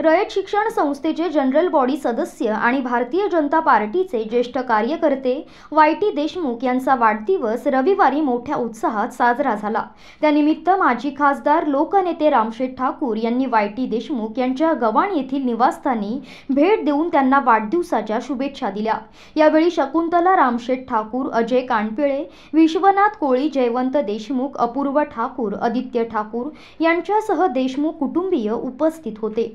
रयत शिक्षण संस्थेचे general body सदस्य आणि भारतीय जनता पार्टीचे ज्येष्ठ कार्यकर्ते वाय टी देशमुख यांचा वाढदिवस रविवारी मोठ्या उत्साहात साजरा झाला त्यानिमित्त माजी खासदार लोकनेते रामशेठ ठाकूर यांनी वाय टी देशमुख यांच्या गवाण येथील निवासस्थानी भेट देऊन त्यांना वाढदिवसाच्या शुभेच्छा दिल्या यावेळी शकुंतला रामशेठ ठाकूर अजय कानपिळे विश्वनाथ कोळी जयवंत देशमुख अपूर्व ठाकूर आदित्य ठाकूर यांच्यासह देशमुख कुटुंबीय उपस्थित होते